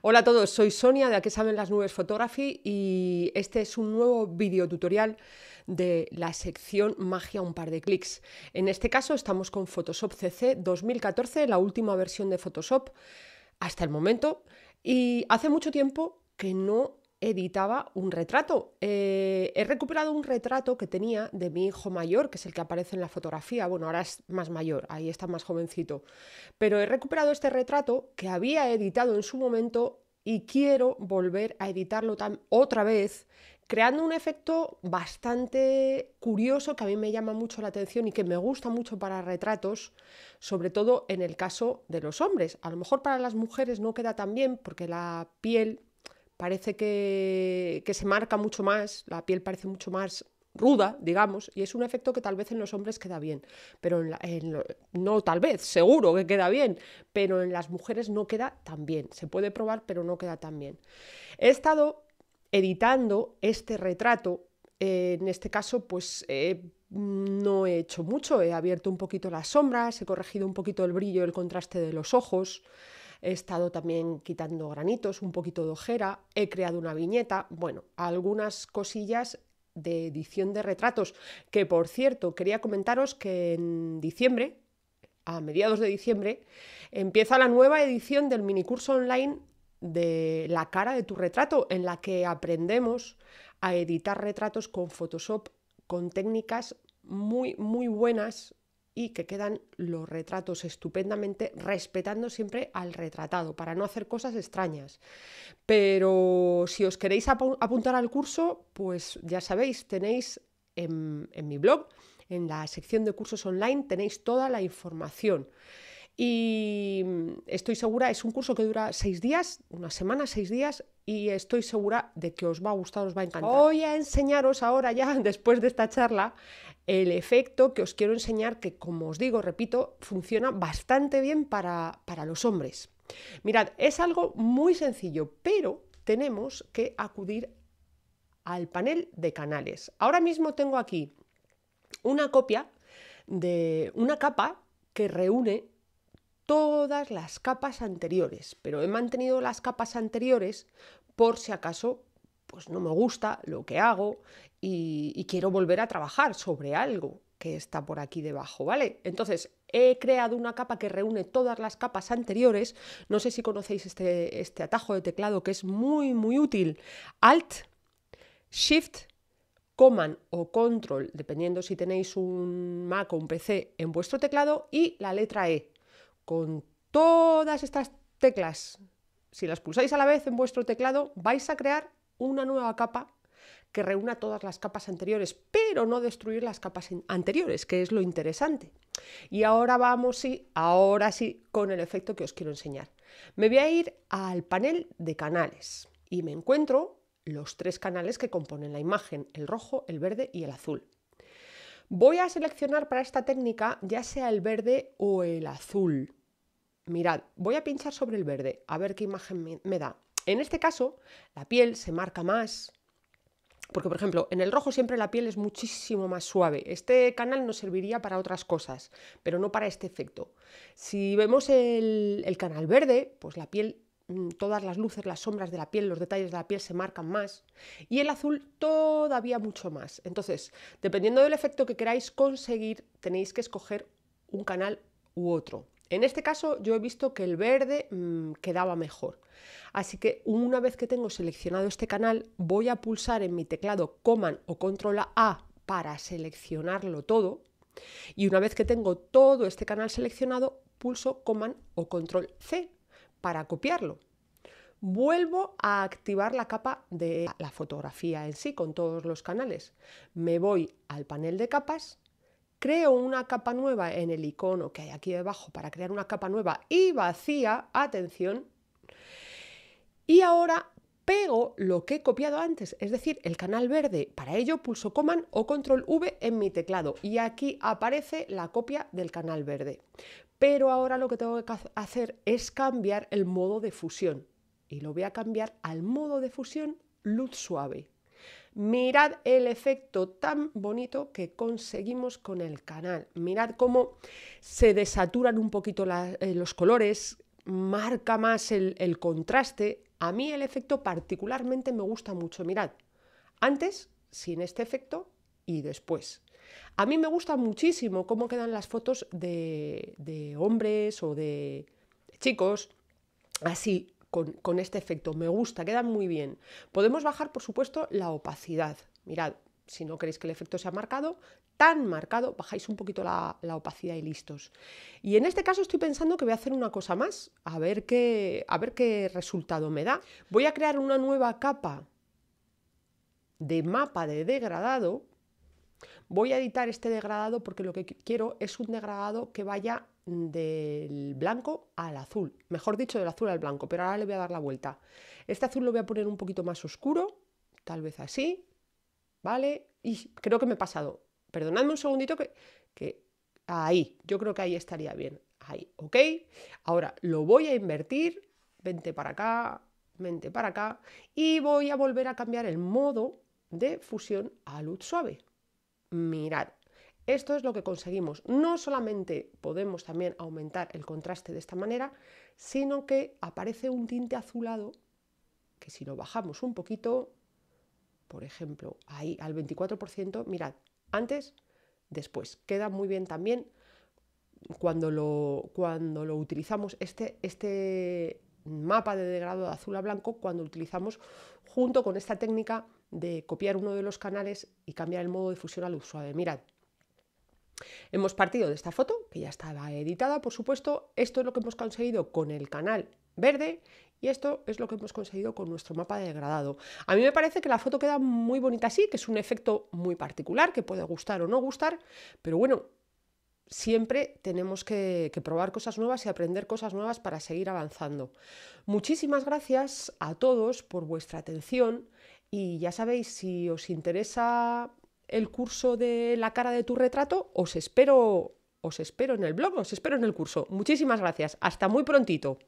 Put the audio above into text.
Hola a todos, soy Sonia de Aquí saben las nubes Photography y este es un nuevo video tutorial de la sección Magia un par de clics. En este caso estamos con Photoshop CC 2014, la última versión de Photoshop hasta el momento y hace mucho tiempo que no editaba un retrato. Eh, he recuperado un retrato que tenía de mi hijo mayor, que es el que aparece en la fotografía. Bueno, ahora es más mayor, ahí está más jovencito. Pero he recuperado este retrato que había editado en su momento y quiero volver a editarlo otra vez, creando un efecto bastante curioso que a mí me llama mucho la atención y que me gusta mucho para retratos, sobre todo en el caso de los hombres. A lo mejor para las mujeres no queda tan bien porque la piel parece que, se marca mucho más, la piel parece mucho más ruda, digamos, y es un efecto que tal vez en los hombres queda bien, pero en, no tal vez, seguro que queda bien, pero en las mujeres no queda tan bien. Se puede probar, pero no queda tan bien. He estado editando este retrato, en este caso, pues eh, no he hecho mucho, he abierto un poquito las sombras, he corregido un poquito el brillo, el contraste de los ojos he estado también quitando granitos, un poquito de ojera, he creado una viñeta, bueno, algunas cosillas de edición de retratos, que por cierto, quería comentaros que en diciembre, a mediados de diciembre, empieza la nueva edición del minicurso online de la cara de tu retrato, en la que aprendemos a editar retratos con Photoshop, con técnicas muy, muy buenas, y que quedan los retratos estupendamente, respetando siempre al retratado, para no hacer cosas extrañas. Pero si os queréis apuntar al curso, pues ya sabéis, tenéis en, en mi blog, en la sección de cursos online, tenéis toda la información. Y estoy segura, es un curso que dura seis días, una semana, seis días, y estoy segura de que os va a gustar, os va a encantar. Voy a enseñaros ahora ya, después de esta charla, el efecto que os quiero enseñar que, como os digo, repito, funciona bastante bien para, los hombres. Mirad, es algo muy sencillo, pero tenemos que acudir al panel de canales. Ahora mismo tengo aquí una copia de una capa que reúne todas las capas anteriores, pero he mantenido las capas anteriores por si acaso pues no me gusta lo que hago y, quiero volver a trabajar sobre algo que está por aquí debajo, ¿vale? Entonces, he creado una capa que reúne todas las capas anteriores. No sé si conocéis este, este atajo de teclado que es muy, muy útil. Alt, Shift, Command o Control, dependiendo si tenéis un Mac o un PC en vuestro teclado, y la letra E. Con todas estas teclas, si las pulsáis a la vez en vuestro teclado, vais a crear una nueva capa que reúna todas las capas anteriores, pero no destruir las capas anteriores, que es lo interesante. Y ahora vamos, sí, ahora sí, con el efecto que os quiero enseñar. Me voy a ir al panel de canales y me encuentro los tres canales que componen la imagen, el rojo, el verde y el azul. Voy a seleccionar para esta técnica ya sea el verde o el azul. Mirad, voy a pinchar sobre el verde a ver qué imagen me da. En este caso, la piel se marca más, porque, por ejemplo, en el rojo siempre la piel es muchísimo más suave. Este canal nos serviría para otras cosas, pero no para este efecto. Si vemos el, canal verde, pues la piel, mm, todas las luces, las sombras de la piel, los detalles de la piel se marcan más. Y el azul todavía mucho más. Entonces, dependiendo del efecto que queráis conseguir, tenéis que escoger un canal u otro. En este caso yo he visto que el verde mm, quedaba mejor. Así que una vez que tengo seleccionado este canal, voy a pulsar en mi teclado Command o Control A para seleccionarlo todo. Y una vez que tengo todo este canal seleccionado, pulso Command o Control C para copiarlo. Vuelvo a activar la capa de la fotografía en sí con todos los canales. Me voy al panel de capas, creo una capa nueva en el icono que hay aquí debajo para crear una capa nueva y vacía, atención, y ahora pego lo que he copiado antes, es decir, el canal verde. Para ello pulso Command o Control V en mi teclado y aquí aparece la copia del canal verde. Pero ahora lo que tengo que hacer es cambiar el modo de fusión y lo voy a cambiar al modo de fusión luz suave. Mirad el efecto tan bonito que conseguimos con el canal. Mirad cómo se desaturan un poquito eh, los colores, marca más el, contraste, a mí el efecto particularmente me gusta mucho. Mirad, antes sin este efecto y después. A mí me gusta muchísimo cómo quedan las fotos de, hombres o de chicos así, con, con, este efecto. Me gusta, quedan muy bien. Podemos bajar, por supuesto, la opacidad. Mirad, si no queréis que el efecto sea marcado, tan marcado, bajáis un poquito la, opacidad y listos. Y en este caso estoy pensando que voy a hacer una cosa más, a ver qué, a ver qué resultado me da. Voy a crear una nueva capa de mapa de degradado. Voy a editar este degradado porque lo que quiero es un degradado que vaya del blanco al azul, mejor dicho, del azul al blanco, pero ahora le voy a dar la vuelta. Este azul lo voy a poner un poquito más oscuro, tal vez así, ¿vale? Y creo que me he pasado. Perdonadme un segundito que, ahí, yo creo que ahí estaría bien. Ahí, ¿ok? Ahora lo voy a invertir, vente para acá, vente para acá, y voy a volver a cambiar el modo de fusión a luz suave. Mirad, esto es lo que conseguimos. No solamente podemos también aumentar el contraste de esta manera, sino que aparece un tinte azulado que si lo bajamos un poquito por ejemplo, ahí al 24%, mirad, antes, después. Queda muy bien también cuando lo, cuando lo utilizamos, este, este mapa de degradado de azul a blanco, cuando utilizamos junto con esta técnica de copiar uno de los canales y cambiar el modo de fusión a luz suave. Mirad, hemos partido de esta foto, que ya estaba editada, por supuesto, esto es lo que hemos conseguido con el canal verde y esto es lo que hemos conseguido con nuestro mapa de degradado. A mí me parece que la foto queda muy bonita así, que es un efecto muy particular, que puede gustar o no gustar, pero bueno, siempre tenemos que, probar cosas nuevas y aprender cosas nuevas para seguir avanzando. Muchísimas gracias a todos por vuestra atención y ya sabéis, si os interesa el curso de la cara de tu retrato, os espero, os espero en el blog, os espero en el curso. Muchísimas gracias, hasta muy prontito.